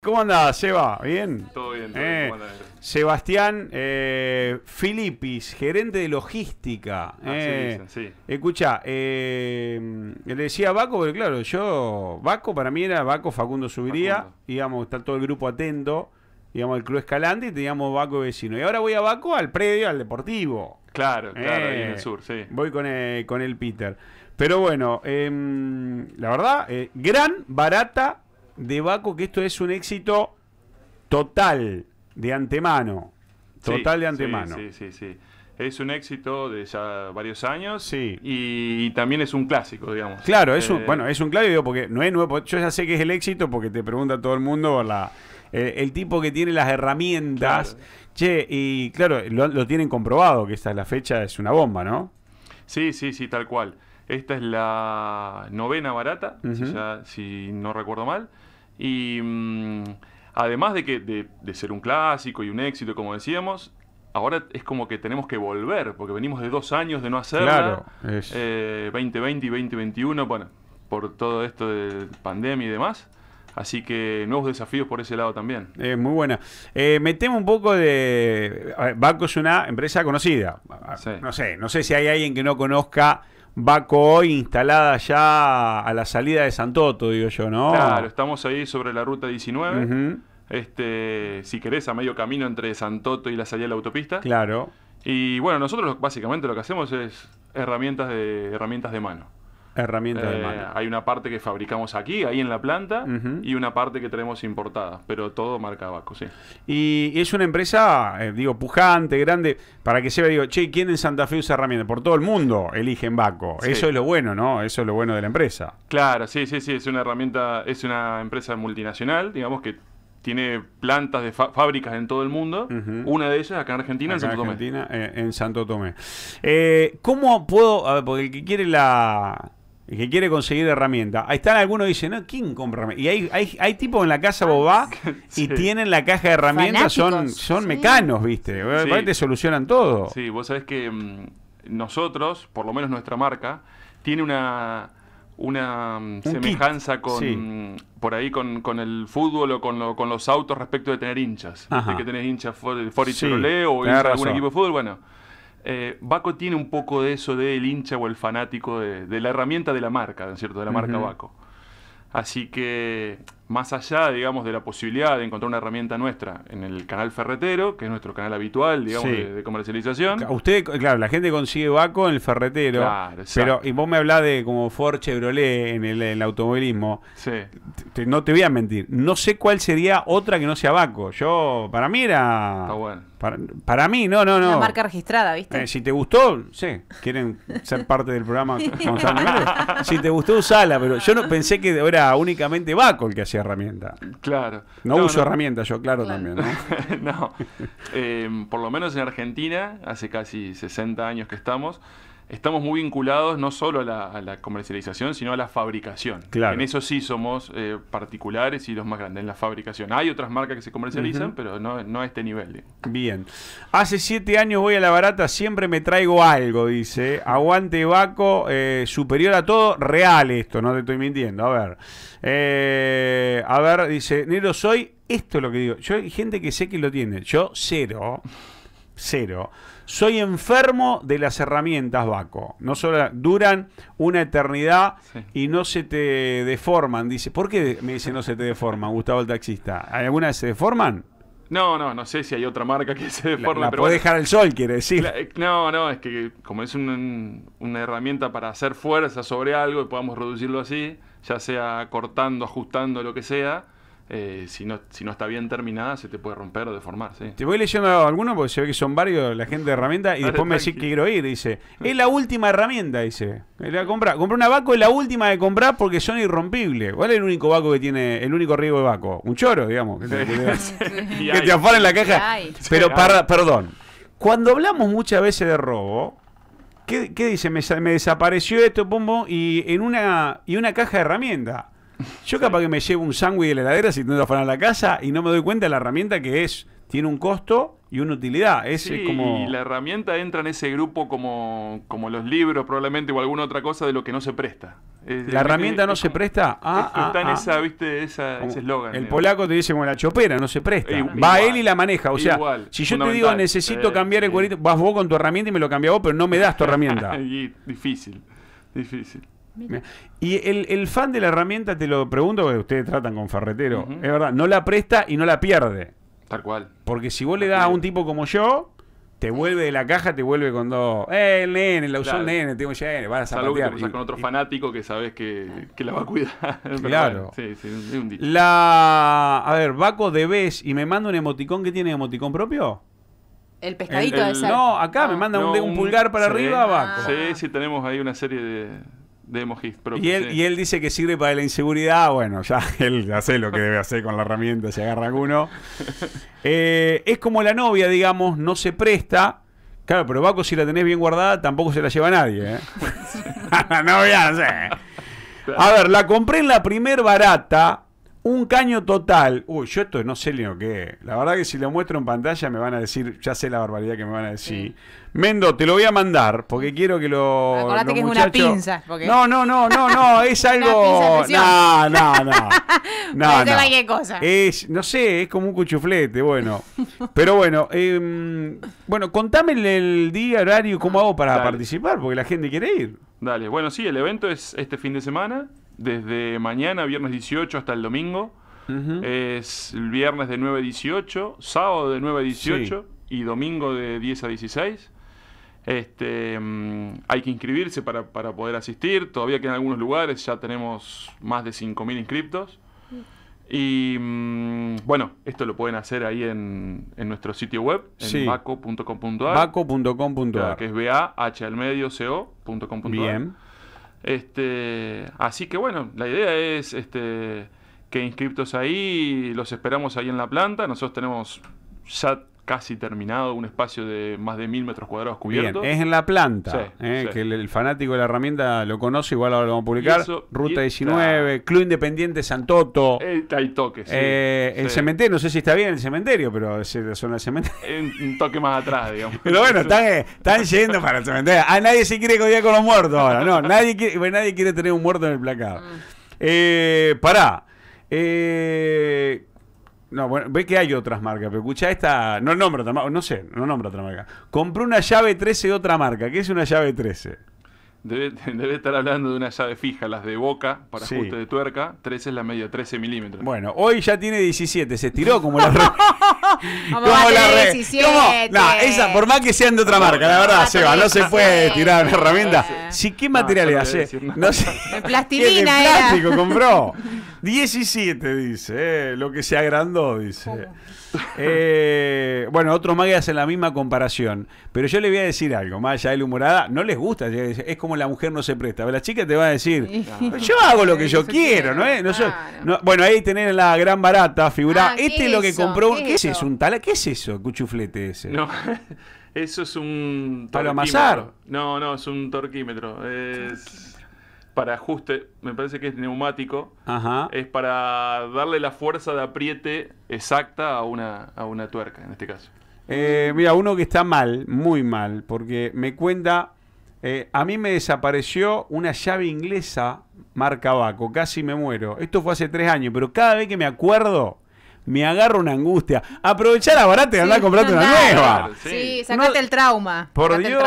¿Cómo andás, Seba? ¿Bien? Todo bien, todo eh, bien. Sebastián eh, Filippis, gerente de logística. Ah, sí, eh, Escucha, le decía Baco, pero claro, yo, Baco para mí era Baco Facundo Subiría, íbamos a estar todo el grupo atento, digamos, el Club Escalante y teníamos Baco vecino. Y ahora voy a Baco al predio, al deportivo. Claro, claro, en el sur, sí. Voy con, con el Peter. Pero bueno, em, la verdad, gran, barata de Baco que esto es un éxito total, de antemano. Total de antemano. Sí, sí, sí, Es un éxito de ya varios años sí. y, también es un clásico, digamos. Claro, es un, eh, bueno, es un clásico porque no es nuevo. Yo ya sé que es el éxito porque te pregunta todo el mundo la, eh, el tipo que tiene las herramientas. Che, y claro, lo, tienen comprobado que esta es la fecha, es una bomba, ¿no? Sí, sí, sí, tal cual. Esta es la novena barata, si, si, no recuerdo mal. Y mm, además de, que, de, ser un clásico y un éxito, como decíamos, ahora es como que tenemos que volver, porque venimos de dos años de no hacerla. Claro, 2020 eh, y 2021, bueno, por todo esto de pandemia y demás. Así que nuevos desafíos por ese lado también. muy buena. Eh, me metemos un poco de... Banco es una empresa conocida. No sé, no sé si hay alguien que no conozca Baco hoy instalada ya a la salida de Santoto, digo yo, ¿no? Claro, estamos ahí sobre la ruta 19. este, si querés, a medio camino entre Santoto y la salida de la autopista. Claro. Y bueno, nosotros básicamente lo que hacemos es herramientas de, herramientas de mano. Herramienta. de eh, Hay una parte que fabricamos aquí, ahí en la planta, y una parte que tenemos importada, pero todo marca Baco, sí. Y es una empresa, eh, digo, pujante, grande, para que se vea, digo, che, ¿quién en Santa Fe usa herramientas? Por todo el mundo eligen Baco. Eso es lo bueno, ¿no? Eso es lo bueno de la empresa. Claro, sí, sí, sí, es una herramienta, es una empresa multinacional, digamos que tiene plantas de fábricas en todo el mundo. Una de ellas acá en Argentina, en Santo Tomé. Eh, ¿Cómo puedo, porque el que quiere la que quiere conseguir herramientas. Ahí están algunos que dicen, no, ¿quién compra herramientas? Y hay, hay, hay tipos en la casa bobá ah, y tienen la caja de herramientas, son, son mecanos, ¿viste? Te solucionan todo. Sí, vos sabés que mm, nosotros, por lo menos nuestra marca, tiene una, una mm, semejanza con mm, por ahí con, con, el fútbol o con, lo, con los autos respecto de tener hinchas. De que tenés hinchas for, y o algún equipo de fútbol, bueno eh, Baco tiene un poco de eso del hincha o el fanático de, la herramienta de la marca, ¿no es ¿cierto? De la marca Baco. Así que más allá, digamos, de la posibilidad de encontrar una herramienta nuestra en el canal ferretero, que es nuestro canal habitual, digamos, de, comercialización. Usted, claro, la gente consigue Baco en el ferretero. Claro, pero, y vos me hablás de como Ford Chevrolet en el, automovilismo. Sí. no te voy a mentir. No sé cuál sería otra que no sea Baco. Yo, para mí era. Está bueno. Para, mí, no, no, no. Una marca registrada, ¿viste? Eh, si te gustó, sí. Quieren ser parte del programa si te gustó, usala. Pero yo no pensé que era únicamente Baco el que hacía herramienta. Claro. No, uso herramienta, yo claro, también. No, no. Eh, por lo menos en Argentina, hace casi 60 años que estamos, estamos muy vinculados no solo a la, comercialización, sino a la fabricación. En eso sí somos eh, particulares y los más grandes en la fabricación. Hay otras marcas que se comercializan, pero no, a este nivel. Bien. Hace siete años voy a la barata, siempre me traigo algo, dice. Aguante vaco eh, superior a todo, real esto, no te estoy mintiendo. A ver. Eh, a ver, dice, Nero, soy, esto lo que digo. Yo hay gente que sé que lo tiene. Yo cero. Cero soy enfermo de las herramientas Baco. No solo duran una eternidad y no se te deforman. Dice, ¿por qué me dice no se te deforman, Gustavo el taxista? ¿Hay alguna se deforman? No, no, no sé si hay otra marca que se deforme. La, pero dejar el sol, quiere decir. Eh, no, no, es que como es una herramienta para hacer fuerza sobre algo y podamos reducirlo así, ya sea cortando, ajustando, lo que sea, eh, si, no, si no está bien terminada, se te puede romper o deformar. Te voy leyendo alguno porque se ve que son varios la gente de herramienta y después me decís que quiero ir. Dice: Es la última herramienta, dice. La compra. Compré una vaco es la última de comprar porque son irrompibles. ¿Cuál es el único vaco que tiene, el único riego de vaco, Un choro, digamos. Que, te, sí. que la caja. Pero para, perdón. Cuando hablamos muchas veces de robo, ¿qué, dice? Me, desapareció esto, pombo, y en una, y una caja de herramientas. Yo capaz que me llevo un sándwich de la heladera si tengo a la casa y no me doy cuenta de la herramienta que es. Tiene un costo y una utilidad. Es, como... Y la herramienta entra en ese grupo como, como los libros probablemente o alguna otra cosa de lo que no se presta. ¿La herramienta no se presta? Ah, está eslogan. El polaco te dice como la chopera, no se presta. Va él y la maneja. O sea, si yo te digo necesito eh, cambiar el vas vos con tu herramienta y me lo cambias vos, pero no me das tu herramienta. difícil, difícil. Y el, fan de la herramienta, te lo pregunto porque ustedes tratan con ferretero, es verdad, no la presta y no la pierde. Tal cual. Porque si vos le das a un tipo como yo, te vuelve de la caja, te vuelve con dos. ¡Eh, el nene! La usó el nene, tengo ya vas a con otro fanático que sabes que, la va a cuidar. Claro. sí, sí, es un La. A ver, Baco de y me manda un emoticón que tiene emoticón propio. El pescadito de No, acá me ah. manda un, pulgar para arriba, Baco. Sí, sí, tenemos ahí una serie de y, él, dice que sirve para la inseguridad. Bueno, ya él hace lo que debe hacer con la herramienta si agarra alguno. Eh, es como la novia, digamos, no se presta. Claro, pero Baco, si la tenés bien guardada, tampoco se la lleva nadie. ¿eh? novia, A ver, la compré en la primer barata un caño total. Uy, yo esto no sé lo que La verdad que si lo muestro en pantalla me van a decir, ya sé la barbaridad que me van a decir. Mendo, te lo voy a mandar porque quiero que lo. No, no, no, no, no, es algo. No, no, no. No, no. Es, no sé, es como un cuchuflete, bueno. Pero bueno, em, bueno, contame el día, horario, cómo hago para participar porque la gente quiere ir. Dale, bueno, sí, el evento es este fin de semana desde mañana, viernes 18 hasta el domingo. Es el viernes de 9 a 18, sábado de 9 a 18 y domingo de 10 a 16. Este, mm, hay que inscribirse para, para, poder asistir. Todavía que en algunos lugares, ya tenemos más de 5.000 inscriptos. Y mm, bueno, esto lo pueden hacer ahí en, en nuestro sitio web, en sí. baco.com.ar. Baco.com.ar. Que es B-A-H al medio, C-O.com.ar. Bien. Este, así que bueno, la idea es este, que inscriptos ahí, los esperamos ahí en la planta. Nosotros tenemos ya casi terminado, un espacio de más de mil metros cuadrados cubierto es en la planta, eh, que el, fanático de la herramienta lo conoce, igual ahora lo vamos a publicar. Ruta 19, Club Independiente Santoto. Eh, hay toques. Sí, eh, el cementerio, no sé si está bien el cementerio, pero es la zona cementerio. Un toque más atrás, digamos. pero bueno, están, yendo para el cementerio. A ah, nadie se quiere codiar con los muertos ahora, no, nadie quiere, nadie quiere tener un muerto en el placado. Ah. pará. No, bueno, ve que hay otras marcas, pero escucha esta. No nombro otra marca, no sé, no nombro otra marca. Compró una llave 13 de otra marca. ¿Qué es una llave 13? Debe, estar hablando de una llave fija, las de boca para ajuste de tuerca. 13 es la media, 13 milímetros. Bueno, hoy ya tiene 17, se tiró como la. ¿Cómo la No, esa, por más que sean de otra marca, la verdad, Seba, no se puede tirar una herramienta. Sí, ¿Qué materiales No sé. Plastilina, eh. plástico compró? 17 dice, eh, lo que se agrandó, dice. Eh, bueno, otros que hacen la misma comparación, pero yo le voy a decir algo, más allá de la humorada, no les gusta, es como la mujer no se presta, la chica te va a decir, ah, yo hago lo que yo quiero, ¿no? Eh? No bueno, ahí tener la gran barata, figura, ah, este es lo que compró, ¿qué, es eso? ¿Un tal ¿Qué es eso, cuchuflete ese? No, eso es un. Para amasar. No, no, es un torquímetro. Es- para ajuste, me parece que es neumático, Ajá. es para darle la fuerza de apriete exacta a una, a una tuerca, en este caso. Eh, mira, uno que está mal, muy mal, porque me cuenta, eh, a mí me desapareció una llave inglesa marca Baco, casi me muero. Esto fue hace tres años, pero cada vez que me acuerdo, me agarro una angustia. Aprovechar barata y sí, a comprarte una nueva. sí. sacate el trauma. Por Dios.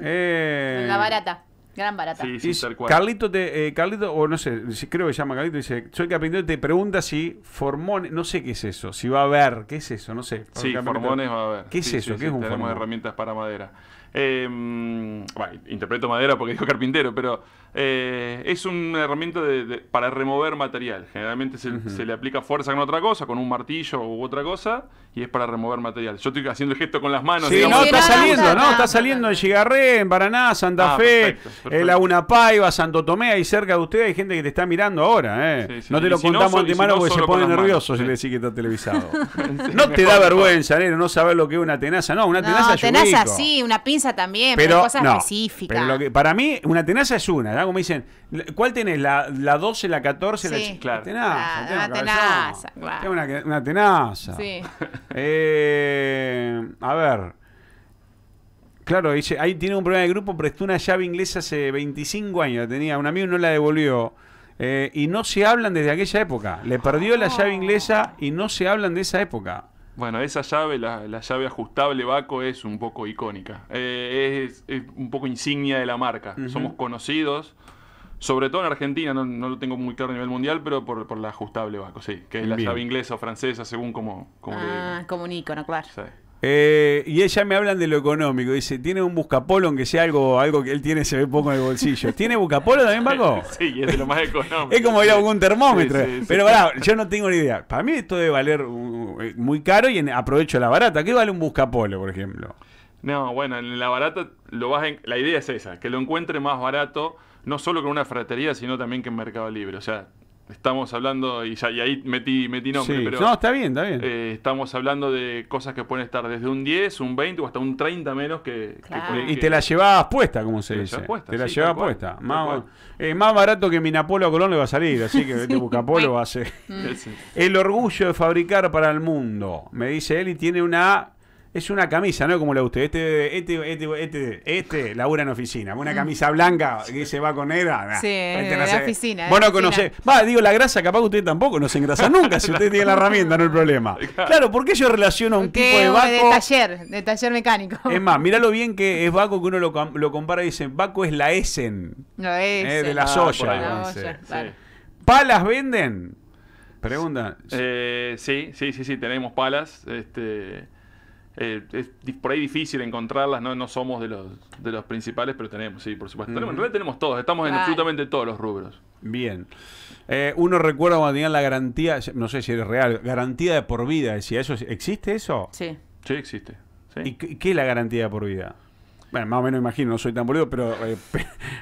Eh. La barata. Gran barata. Sí, sí, cual. Carlito, te, eh, Carlito, o no sé, creo que se llama Carlito, dice, soy carpintero, te pregunta si formones no sé qué es eso, si va a haber, qué es eso, no sé. Sí, Formones va a haber. ¿Qué es eso? ¿Qué es un tenemos herramientas para madera. Em, interpreto madera porque digo carpintero, pero eh, es una herramienta para remover material. Generalmente se, le aplica fuerza con otra cosa, con un martillo u otra cosa, y es para remover material. Yo estoy haciendo el gesto con las manos. Sí, no, está saliendo, ¿no? Está saliendo en Chigarré, en Paraná, Santa ah, Fe, En eh, la Santo Tomé, ahí cerca de usted hay gente que te está mirando ahora. ¿eh? No te lo contamos antemano porque se pone nervioso si le decís que está televisado. no te da vergüenza, no saber lo que es una tenaza. No, una tenaza no, tenaza, sí, una pinza también, pero, cosas específicas. para mí, una tenaza es una, Como dicen, ¿cuál tenés? ¿La, la 12, la 14? La, claro. tenaza, una tenaza. Una, tenaza. Sí. Eh, a ver. Claro, dice, ahí tiene un problema de grupo, prestó una llave inglesa hace 25 años, tenía un amigo y no la devolvió. Eh, y no se hablan desde aquella época. Le perdió la llave inglesa y no se hablan de esa época. Bueno, esa llave, la, llave ajustable Baco, es un poco icónica. Eh, es, un poco insignia de la marca. Somos conocidos, sobre todo en Argentina, no, lo tengo muy claro a nivel mundial, pero por, la ajustable Baco, sí, que es la llave inglesa o francesa, según como. como ah, como un icono, claro. Sí. Eh, y ella me hablan de lo económico. Dice, tiene un buscapolo, aunque sea algo, algo que él tiene, se ve poco en el bolsillo. ¿Tiene buscapolo también, Paco? Sí, es de lo más económico. es como ir a termómetro. Pero yo no tengo ni idea. Para mí esto debe valer uh, uh, eh, muy caro y aprovecho la barata. ¿Qué vale un buscapolo, por ejemplo? No, bueno, en la barata lo vas la idea es esa, que lo encuentre más barato, no solo con una fratería, sino también que en Mercado Libre. O sea, Estamos hablando, y, ahí metí, metí nombre, No, está bien, está bien. Eh, estamos hablando de cosas que pueden estar desde un 10, un 20 o hasta un 30 menos que. y te la llevabas puesta, como se dice. te la llevabas puesta. Eh, más, barato que Minapolo a Colón le va a salir, así que vete Bucapolo va a ser. el orgullo de fabricar para el mundo, me dice él, y tiene una es una camisa, ¿no? Como la de usted. Este, este, este, este, este labura en oficina. Una mm. camisa blanca que se va con edad. Sí, en este la oficina. Bueno, no Va, digo, la grasa, capaz que usted tampoco no se engrasa nunca. si usted tiene la herramienta, no el problema. Claro, porque yo relaciono un tipo de vaco. De taller, de taller mecánico. Es más, míralo bien que es vaco que uno lo, compara y dice, vaco es la Essen. No, eh, de la ah, soya. ¿Palas venden? Pregunta. Eh, sí, sí, sí, sí, tenemos palas. Este eh, es por ahí difícil encontrarlas, no, no somos de los, de los principales, pero tenemos, sí, por supuesto. Tenemos, en realidad tenemos todos, estamos en absolutamente todos los rubros. Bien. Eh, uno recuerda cuando tenían la garantía, no sé si es real, garantía de por vida, decía eso, ¿existe eso? Sí. Sí, existe. Sí. ¿Y qué es la garantía de por vida? Bueno, más o menos imagino, no soy tan boludo, pero, eh,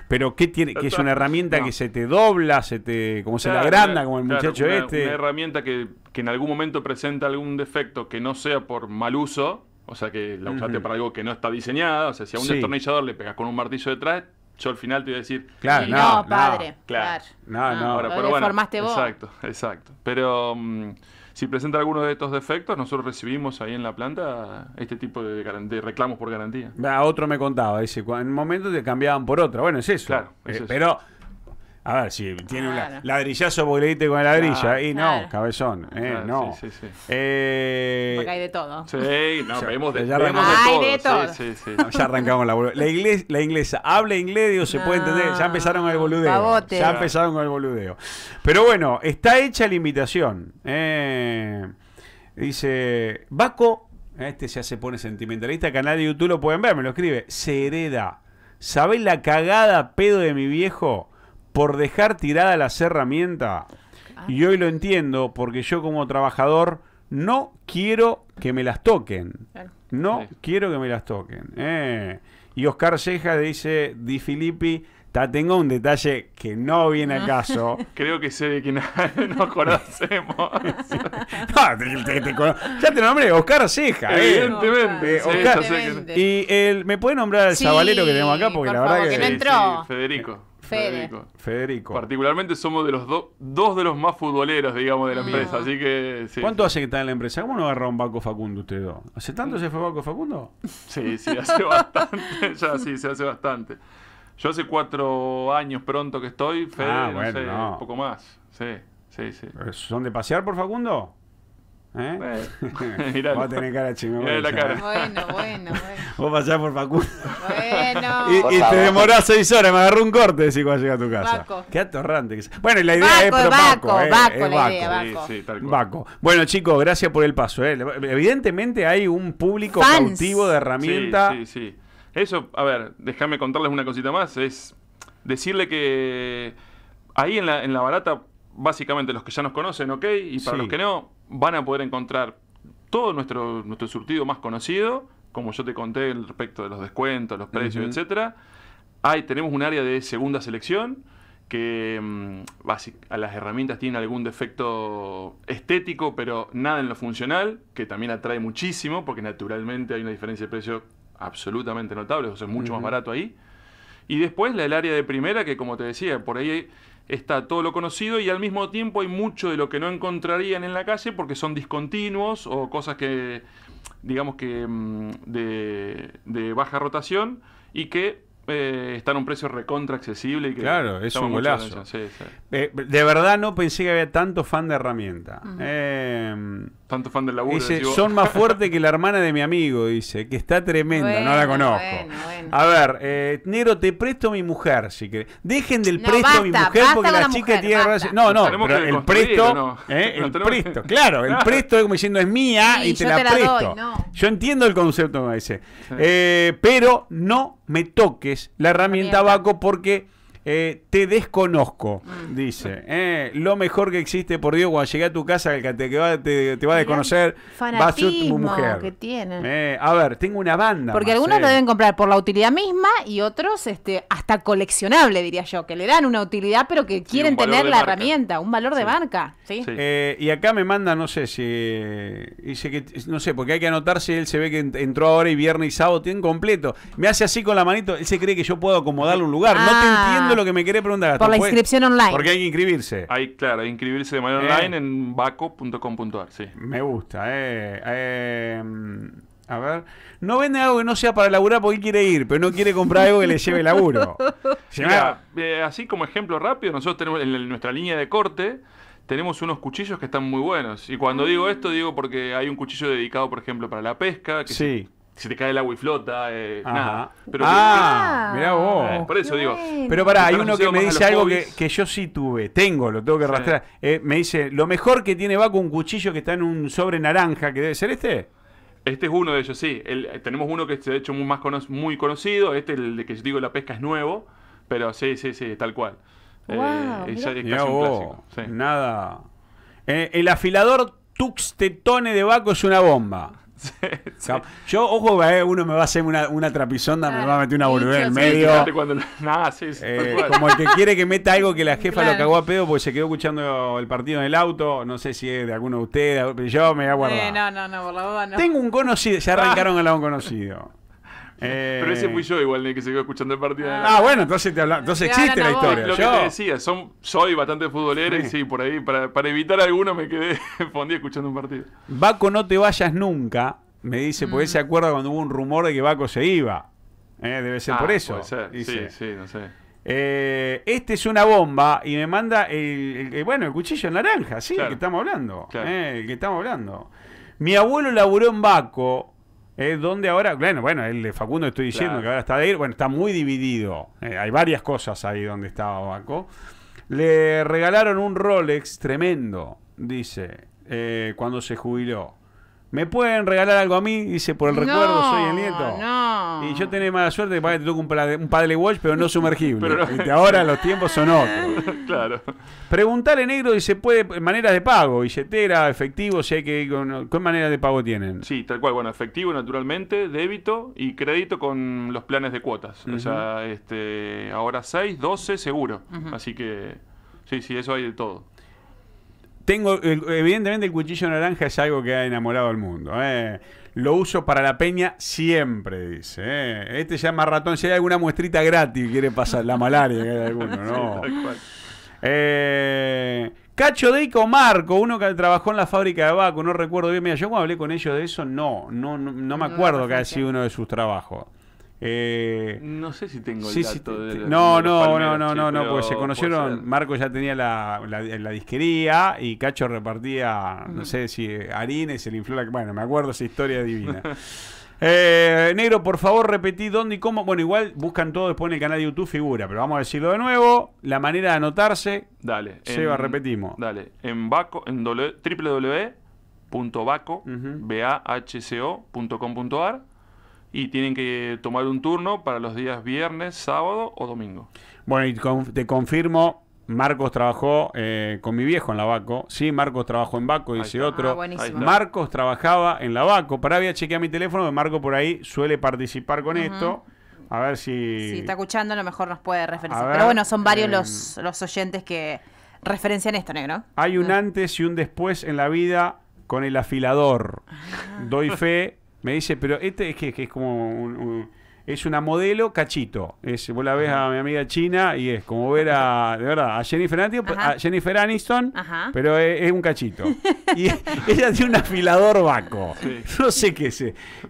pero ¿qué tiene? Que es una herramienta que se te dobla, se te. como se la agranda, como el muchacho este. este. Una herramienta que que en algún momento presenta algún defecto que no sea por mal uso, o sea, que la usaste para algo que no está diseñada, o sea, si a un destornillador le pegas con un martillo detrás, yo al final te voy a decir, claro, no, padre, claro, no, no, pero bueno, Exacto, exacto. Pero mm, si presenta alguno de estos defectos, nosotros recibimos ahí en la planta este tipo de, reclamos por garantía. A otro me contaba, dice, en un momento te cambiaban por otra. Bueno, es eso. Claro, es eh, eso. Pero a ver, si tiene un ladrillazo diste con ladrilla. y no, cabezón. Eh, no. Eh, Porque hay de todo. Sí, no, vemos de, ya de todo. Hay de todo. ya arrancamos la boludeo La, inglés, la inglesa habla inglés, Dios, se puede entender. Ya empezaron con el boludeo. Ya empezaron con el boludeo. Pero bueno, está hecha la invitación. Eh. dice, Baco, este ya se pone sentimentalista, canal de YouTube lo pueden ver, me lo escribe. Se hereda. ¿Sabés la cagada pedo de mi viejo? por dejar tirada las herramientas. Ah. Y hoy lo entiendo porque yo como trabajador no quiero que me las toquen. No quiero que me las toquen. Eh. Y Oscar Ceja dice, Di Filippi, tengo un detalle que no viene a ah. caso. Creo que sé de quién nos conocemos. ya te nombré, Oscar Ceja. Eh. Evidentemente. Eh, y él me puede nombrar al chavalero que tenemos acá, porque la verdad que... Federico. Federico. Federico. Particularmente somos de los dos de los más futboleros, digamos, de la ah. empresa. Así que. ¿Cuánto hace que está en la empresa? ¿Cómo no agarra un banco Facundo usted dos? ¿Hace tanto mm. se fue Baco Facundo? Sí, sí, hace bastante. ya sí, se hace bastante. Yo hace cuatro años pronto que estoy, Federico, ah, un poco más. Sí, sí, sí. ¿Son de pasear por Facundo? ¿Eh? Bueno, mirá. Vos cara chingón, Bueno, bueno, Vos por Facundo. Bueno. y, y te demorás seis horas, me agarró un corte voy cuando llegar a tu casa. Qué atorrante. Que... Bueno, la idea es pero Baco, Baco, eh, Bueno, chicos, gracias por el paso. Eh. Evidentemente hay un público cautivo de herramienta. Sí, sí, sí. Eso, a ver, déjame contarles una cosita más. Es decirle que ahí en la, barata, básicamente los que ya nos conocen, ¿ok? Y para los que no, van a poder encontrar todo nuestro, nuestro surtido más conocido, como yo te conté respecto de los descuentos, los precios, etcétera. tenemos un área de segunda selección que mm, a las herramientas tienen algún defecto estético, pero nada en lo funcional, que también atrae muchísimo, porque naturalmente hay una diferencia de precio absolutamente notable, o sea, es mucho más barato ahí. Y después la área de primera, que como te decía, por ahí está todo lo conocido y al mismo tiempo hay mucho de lo que no encontrarían en la calle porque son discontinuos o cosas que, digamos que, mm, de, de baja rotación y que eh, está en un precio recontra accesible. Y que claro, es un golazo. Eh, de verdad no pensé que había tanto fan de herramienta. Eh, tanto fan del laburo. Dice, son más fuertes que la hermana de mi amigo, dice, que está tremenda, no la conozco. A ver, eh, Negro, te presto mi mujer, si que Dejen del presto a mi mujer porque la, chica tiene... No, no, el presto... el presto, claro, el presto como diciendo es mía y te la, presto. Yo entiendo el concepto, me dice. pero no me toques la herramienta, Baco, porque eh, te desconozco, ah. dice. Eh, lo mejor que existe, por Dios, cuando llegué a tu casa, que te, va, a desconocer va a ser tu mujer. Eh, a ver, tengo una banda. Porque algunos lo deben comprar por la utilidad misma y otros este, hasta coleccionable, diría yo, que le dan una utilidad, pero que quieren tener la herramienta, un valor de marca. y acá me manda, no sé si. Dice que, no sé, porque hay que anotar si él se ve que entró ahora y viernes y sábado tiene completo. Me hace así con la manito, él se cree que yo puedo acomodarle un lugar. No te ah. entiendo lo que me quiere preguntar. Por la inscripción online. Porque hay que inscribirse. Hay, claro, hay inscribirse de manera eh. online en baco.com.ar, sí. Me gusta, eh, eh, a ver. No vende algo que no sea para laburar porque quiere ir, pero no quiere comprar algo que le lleve laburo. Mira, así como ejemplo rápido, nosotros tenemos en nuestra línea de corte tenemos unos cuchillos que están muy buenos. Y cuando ah. digo esto, digo porque hay un cuchillo dedicado, por ejemplo, para la pesca, que sí. Si te cae el agua y flota, eh, nada. Pero ah, vos. Eh, por eso digo. Pero pará, hay uno que me dice algo que, yo sí tuve, tengo, lo tengo que arrastrar. Eh, me dice, lo mejor que tiene Baco un cuchillo que está en un sobre naranja, que debe ser este. Este es uno de ellos, sí. tenemos uno que es de hecho muy, más muy conocido. Este, el de que yo digo la pesca es nuevo. Pero sí, sí, sí, tal cual. es casi un clásico. Nada. el afilador Tuxtetone de Baco es una bomba. Yo, ojo, eh, uno me va a hacer una, una trapisonda, me va a meter una boludez en el medio. Eh, como el que quiere que meta algo que la jefa lo cagó a pedo porque se quedó escuchando el partido en el auto. No sé si es de alguno de ustedes, yo me voy a eh, Tengo un conocido, se ah. arrancaron a un conocido. Eh, Pero ese fui yo igual, que se quedó escuchando el partido. Ah, bueno, entonces, existe la historia. Lo que te decía, son... soy bastante futbolero y sí, por ahí, para, evitar alguno me quedé fondí escuchando un partido. Baco, no te vayas nunca, me dice, porque mm. se acuerda cuando hubo un rumor de que Baco se iba. Eh, debe ser ah, por eso. Sí, sí, no sé. Eh, este es una bomba y me manda el, bueno el cuchillo naranja, sí, el que estamos hablando, el que estamos hablando. Mi abuelo laburó en Baco es donde ahora, bueno, bueno, el de Facundo estoy diciendo que ahora está de ir, bueno, está muy dividido. Eh, hay varias cosas ahí donde estaba Baco. Le regalaron un Rolex tremendo, dice, eh, cuando se jubiló. ¿Me pueden regalar algo a mí? Dice, por el recuerdo, soy el nieto. No. Y yo tenía mala suerte, para que te toque un, padre, un watch, pero no sumergible. ahora los tiempos son otros. claro. Preguntarle negro, se puede, maneras de pago, billetera, efectivo, si hay que con, ¿qué maneras de pago tienen? Sí, tal cual, bueno, efectivo naturalmente, débito y crédito con los planes de cuotas. O sea, este, ahora 6, 12 seguro. Así que, sí, sí, eso hay de todo. Tengo, evidentemente el cuchillo naranja es algo que ha enamorado al mundo. ¿eh? Lo uso para la peña siempre, dice. Eh. Este llama ratón. Si hay alguna muestrita gratis, quiere pasar la malaria. Que alguno, eh, Cacho Deico Marco, uno que trabajó en la fábrica de Baco, no recuerdo bien. Mira, yo cuando hablé con ellos de eso, no, no, no me acuerdo que haya sido uno de sus trabajos. Eh, no sé si tengo el dato de, No, no, no, no, no, no, porque se conocieron. Marco ya tenía la, disquería y Cacho repartía, no sé si harines, se le infló Bueno, me acuerdo esa historia divina. Eh, negro, por favor, repetí dónde y cómo. Bueno, igual buscan todo después en el canal de YouTube figura, pero vamos a decirlo de nuevo. La manera de anotarse. Dale. Seba, repetimos. Dale. En Baco, en www.baco.com.ar y tienen que tomar un turno para los días viernes, sábado o domingo. Bueno, y te confirmo, Marcos trabajó eh, con mi viejo en la Sí, Marcos trabajó en Baco, dice otro. Ah, Marcos trabajaba en la Para había voy a mi teléfono, Marco por ahí suele participar con esto. A ver si... Si está escuchando, a lo mejor nos puede referenciar. Pero bueno, son varios eh, los, los oyentes que referencian esto, negro. Hay un mm. antes y un después en la vida con el afilador. Ah. Doy fe me dice, pero este es que, es como un, es una modelo cachito. Es, vos la ves a mi amiga China y es como ver a, de verdad, a Jennifer Aniston, pero es, un cachito. Y ella tiene un afilador vaco. No sé qué es.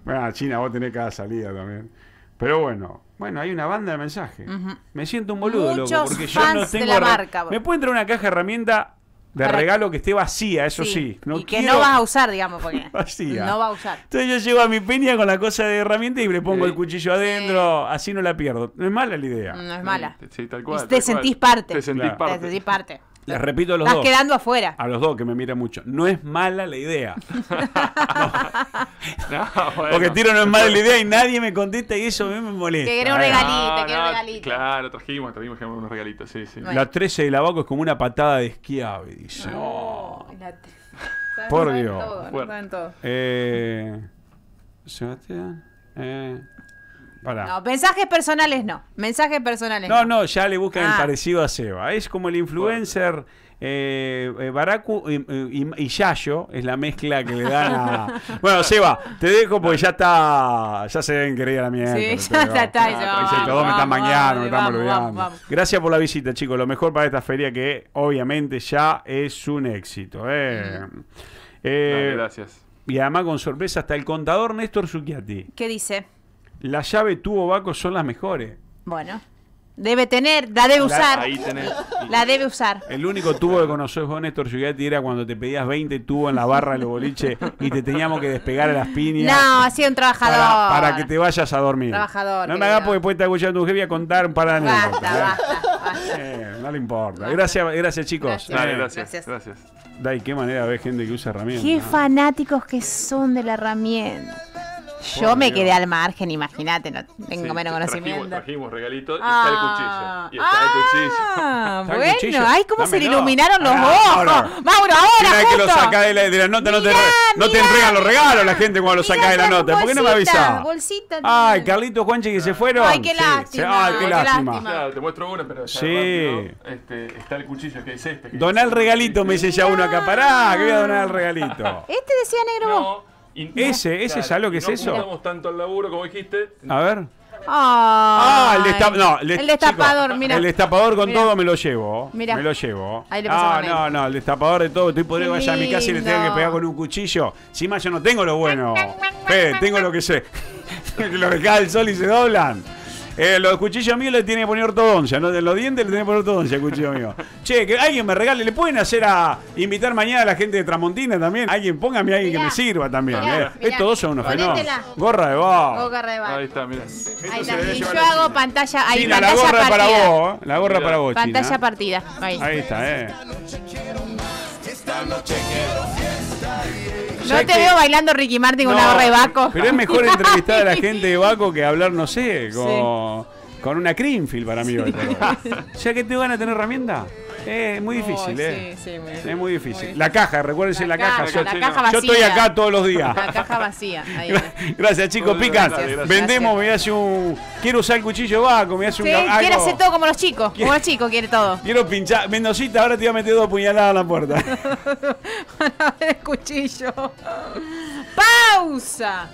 Bueno, China, vos tenés cada salida también. Pero bueno, bueno, hay una banda de mensaje Me siento un boludo, loco, porque yo no tengo. ¿Me puede entrar una caja de herramienta de regalo que esté vacía, eso sí. y que no vas a usar, digamos, porque vacía. no va a usar. Entonces yo llego a mi peña con la cosa de herramienta y le pongo el cuchillo adentro, así no la pierdo. No es mala la idea. No es mala. Sí, tal cual. Te, sentís parte. Te sentís parte. Te sentís parte. Les repito a los Estás dos. quedando afuera. A los dos que me mira mucho. No es mala la idea. no. Porque tiro no es mala la idea y nadie me contesta y eso a mí me molesta. Te quiero un regalito, te quiero un regalito. Claro, trajimos, trajimos unos regalitos, sí, sí. La 13 de la Baco es como una patada de esquiave, dice. Oh. Por Dios. por todo. Eh, Sebastián. Eh. No, mensajes personales no. Mensajes personales no. No, ya le buscan el ah. parecido a Seba. Es como el influencer. Baraku eh, eh, Baracu y, ya Yayo es la mezcla que le dan a... Bueno, Seba, te dejo porque ya está... Ya se ven querida la mierda. ya Gracias por la visita, chicos. Lo mejor para esta feria que obviamente ya es un éxito. Eh. Mm. gracias. Y además con sorpresa hasta el contador Néstor Zucchiati. ¿Qué dice? la llave tubo vaco son las mejores. Bueno. Debe tener, la debe usar. La, debe usar. El único tubo que conoces vos, Néstor Giugatti, era cuando te pedías 20 tubos en la barra de los boliches y te teníamos que despegar a las piñas. No, sido un trabajador. Para, que te vayas a dormir. Trabajador. No me hagas porque después te escuchando tu jefe a contar para nada. ¿eh? Eh, no le importa. Gracias, gracias chicos. Gracias. Dale, eh, gracias. gracias. qué manera ver gente que usa herramientas. Qué fanáticos que son de la herramienta. Yo me quedé al margen, imagínate, no tengo menos conocimiento. Trajimos, regalitos y ah, está el cuchillo. Y ah, está ah, el cuchillo. bueno, ay, cómo se le iluminaron los ah, ojos. Mauro, ahora. Mira que lo de la, nota, no te, entregan los regalos la gente cuando lo saca de la nota. ¿Por qué no me avisaba? Bolsita. Ay, Carlito, Juanchi, que se fueron. Ay, qué lástima. Ay, qué lástima. te muestro una, pero ya sí. este, está el cuchillo, que es este. Doná el regalito, me dice este. ya uno acá. Pará, que voy a donar el regalito. Este decía negro ese, ese claro, lo que es eso. No tanto al laburo como dijiste. A ver. ah, el, destapador, mira. El destapador con todo me lo llevo. Me lo llevo. ah, no, no, el destapador de todo. Estoy podrido allá a mi casa y le tengo que pegar con un cuchillo. Si más yo no tengo lo bueno. tengo lo que sé. lo que cae el sol y se doblan. Eh, los cuchillos míos le tiene que poner ortodoncia, Los dientes le tiene que poner ortodoncia, cuchillo mío. che, que alguien me regale, le pueden hacer a invitar mañana a la gente de Tramontina también. Alguien, póngame a alguien que me sirva también. ¿eh? Estos dos son unos fenómenos. Gorra de vos. Gorra de Ahí está, mira. Ahí está. Y yo hago pantalla. Ahí, ¿eh? la gorra para vos. La gorra para vos. Pantalla partida. Ahí. Ahí está, eh. Esta noche quiero fiesta, no te veo bailando Ricky Martin con una gorra de Baco. Pero es mejor entrevistar a la gente de Baco que hablar, no sé, con, una Creamfield para mí. Ya que te van a tener herramienta. Eh, es muy difícil, oh, ¿eh? Sí, sí, muy, es muy difícil. la caja, recuérdense la, caja. yo, estoy acá todos los días. La caja vacía. gracias, chicos. pica Vendemos, me hace un. Quiero usar el cuchillo vaco, me hace un. Quiere hacer todo como los chicos. Como los chicos quiere todo. Quiero pinchar. Mendocita, ahora te voy a meter dos puñaladas a la puerta. ver el cuchillo. ¡Pausa!